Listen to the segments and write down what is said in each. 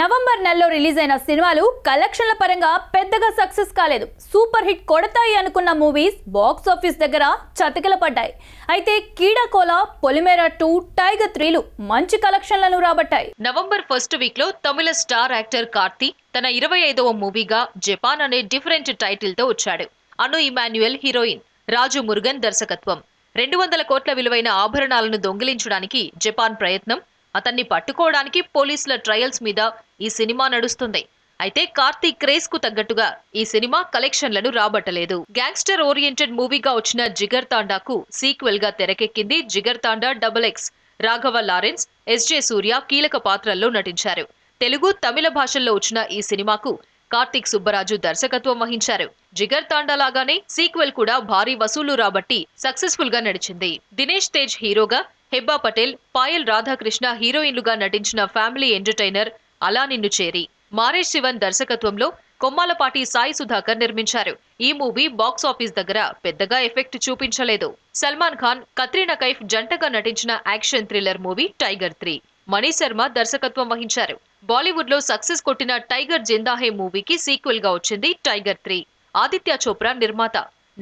November నెలలో release అయిన సినిమాలు కలెక్షన్ల పరంగా పెద్దగా సక్సెస్ కాలేదు సూపర్ హిట్ కొడతాయి అనుకున్న మూవీస్ బాక్స్ ఆఫీస్ దగ్గర చతికిల పడ్డాయి అయితే కీడాకోల పొలిమేరా టూ టైగర్ త్రీలు మంచి కలెక్షన్లను రాబట్టాయి నవంబర్ ఫస్ట్ వీక్ లో తమిళ స్టార్ యాక్టర్ కార్తీ తన ఇరవై ఐదవ మూవీగా జపాన్ అనే డిఫరెంట్ టైటిల్ తో వచ్చాడు అను ఇమాన్యుయల్ హీరోయిన్ రాజు మురుగన్ దర్శకత్వం రెండు వందల కోట్ల విలువైన ఆభరణాలను దొంగిలించడానికి జపాన్ ప్రయత్నం అతన్ని పట్టుకోవడానికి పోలీసుల ట్రయల్స్ మీద ఈ సినిమా నడుస్తుంది అయితే కార్తీక్ క్రేజ్ కు తగ్గట్టుగా ఈ సినిమా కలెక్షన్లను రాబట్టలేదు గ్యాంగ్స్టర్ ఓరియంటెడ్ మూవీగా వచ్చిన జిగర్ తాండాకు సీక్వెల్ గా తెరకెక్కింది జిగర్ తాండా డబుల్ ఎక్స్ రాఘవ లారెన్స్ ఎస్జే సూర్య కీలక పాత్రల్లో నటించారు తెలుగు తమిళ భాషల్లో వచ్చిన ఈ సినిమాకు కార్తీక్ సుబ్బరాజు దర్శకత్వం వహించారు జిగర్ లాగానే సీక్వెల్ కూడా భారీ వసూలు రాబట్టి సక్సెస్ఫుల్ గా నడిచింది దినేష్ తేజ్ హీరోగా హెబ్బా పటేల్ పాయల్ రాధాకృష్ణ హీరోయిన్లుగా నటించిన ఫ్యామిలీ ఎంటర్టైనర్ అలా నిన్ను చేరి మారేష్ శివన్ దర్శకత్వంలో కొమ్మాలపాటి సాయి సుధాకర్ నిర్మించారు ఈ మూవీ బాక్స్ ఆఫీస్ దగ్గర పెద్దగా ఎఫెక్ట్ చూపించలేదు సల్మాన్ ఖాన్ కత్రీనా కైఫ్ జంటగా నటించిన action thriller movie Tiger three Mani Sharma దర్శకత్వం వహించారు బాలీవుడ్ లో సక్సెస్ కొట్టిన టైగర్ జిందాహే మూవీకి సీక్వెల్ గా వచ్చింది టైగర్ త్రీ ఆదిత్య చోప్రా నిర్మాత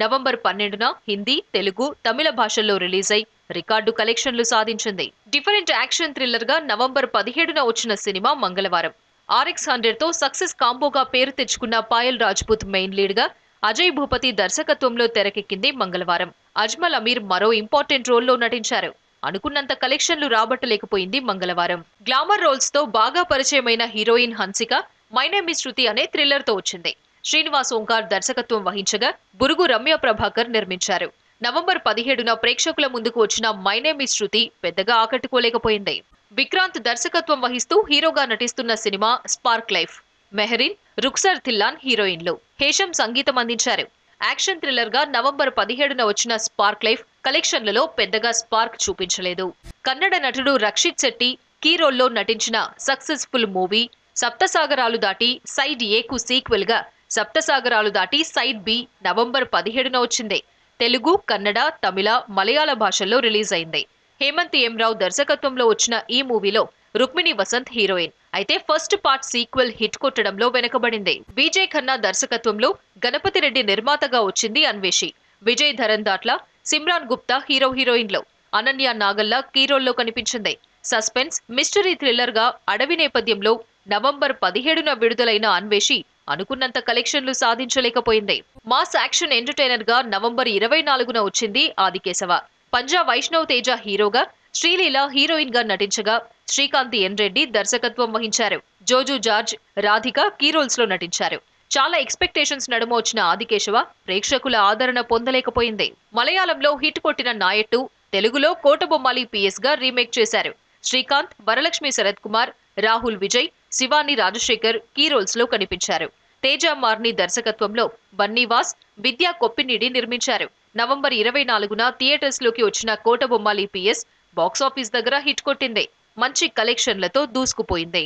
నవంబర్ పన్నెండున హిందీ తెలుగు తమిళ భాషల్లో రిలీజ్ అయి రికార్డు కలెక్షన్లు సాధించింది డిఫరెంట్ యాక్షన్ థ్రిల్లర్ గా నవంబర్ పదిహేడున వచ్చిన సినిమా మంగళవారం ఆర్ఎక్స్ హండ్రెడ్ తో సక్సెస్ కాంబోగా పేరు తెచ్చుకున్న పాయల్ రాజ్పుత్ మెయిన్ లీడ్ గా అజయ్ భూపతి దర్శకత్వంలో తెరకెక్కింది మంగళవారం అజ్మల్ అమీర్ మరో ఇంపార్టెంట్ రోల్లో నటించారు అనుకున్నంత కలెక్షన్లు రాబట్టలేకపోయింది మంగళవారం గ్లామర్ రోల్స్ తో బాగా పరిచయమైన హీరోయిన్ హన్సిక మైనేమి శృతి అనే థ్రిల్లర్ తో వచ్చింది శ్రీనివాస్ ఓంకార్ దర్శకత్వం వహించగా బురుగు రమ్య ప్రభాకర్ నిర్మించారు నవంబర్ పదిహేడున ప్రేక్షకుల ముందుకు వచ్చిన మైనేమి శృతి పెద్దగా ఆకట్టుకోలేకపోయింది విక్రాంత్ దర్శకత్వం వహిస్తూ హీరోగా నటిస్తున్న సినిమా స్పార్క్ లైఫ్ మెహరిన్ రుక్సర్ థిల్లాన్ హీరోయిన్లు హేషం సంగీతం అందించారు యాక్షన్ థ్రిల్లర్ గా నవంబర్ పదిహేడున వచ్చిన స్పార్క్ లైఫ్ కలెక్షన్లలో పెద్దగా స్పార్క్ చూపించలేదు కన్నడ నటుడు రక్షిత్ శెట్టి కీ రోల్లో నటించిన సక్సెస్ఫుల్ మూవీ సప్తసాగరాలు దాటి సైడ్ ఏకు సీక్వెల్ గా సప్తసాగరాలు దాటి సైడ్ బి నవంబర్ పదిహేడున వచ్చింది తెలుగు కన్నడ తమిళ మలయాళ భాషల్లో రిలీజ్ అయింది హేమంత్ ఎం రావు దర్శకత్వంలో వచ్చిన ఈ మూవీలో రుక్మిణి వసంత్ హీరోయిన్ అయితే ఫస్ట్ పార్ట్ సీక్వెల్ హిట్ కొట్టడంలో వెనుకబడింది విజయ్ ఖన్నా దర్శకత్వంలో గణపతి రెడ్డి నిర్మాతగా వచ్చింది అన్వేషి విజయ్ ధరన్ దాట్ల సిమ్రాన్ గుప్తా హీరో హీరోయిన్లో అనన్య నాగల్లా కీరోల్లో కనిపించింది సస్పెన్స్ మిస్టరీ థ్రిల్లర్గా అడవి నేపథ్యంలో నవంబర్ పదిహేడున విడుదలైన అన్వేషి అనుకున్నంత కలెక్షన్లు సాధించలేకపోయింది మాస్ యాక్షన్ ఎంటర్టైనర్ గా నవంబర్ ఇరవై నాలుగున వచ్చింది ఆదికేశవ పంజా వైష్ణవ్ తేజ హీరోగా శ్రీలీల హీరోయిన్ గా నటించగా శ్రీకాంత్ ఎన్ రెడ్డి దర్శకత్వం వహించారు జోజు జార్జ్ రాధిక కీ రోల్స్ లో నటించారు చాలా ఎక్స్పెక్టేషన్స్ నడుమ వచ్చిన ఆదికేశవ ప్రేక్షకుల ఆదరణ పొందలేకపోయింది మలయాళంలో హిట్ కొట్టిన నాయట్టు తెలుగులో కోటబొమ్మాలి పిఎస్ గా రీమేక్ చేశారు శ్రీకాంత్ వరలక్ష్మి శరత్ కుమార్ రాహుల్ విజయ్ శివాని రాజశేఖర్ కీ రోల్స్ లో కనిపించారు తేజ మార్ని దర్శకత్వంలో బన్నీవాస్ విద్యా కొప్పినీడి నిర్మించారు నవంబర్ ఇరవై నాలుగున థియేటర్స్ లోకి వచ్చిన కోటబొమ్మాలి పిఎస్ బాక్సాఫీస్ దగ్గర హిట్ కొట్టింది మంచి కలెక్షన్లతో దూసుకుపోయింది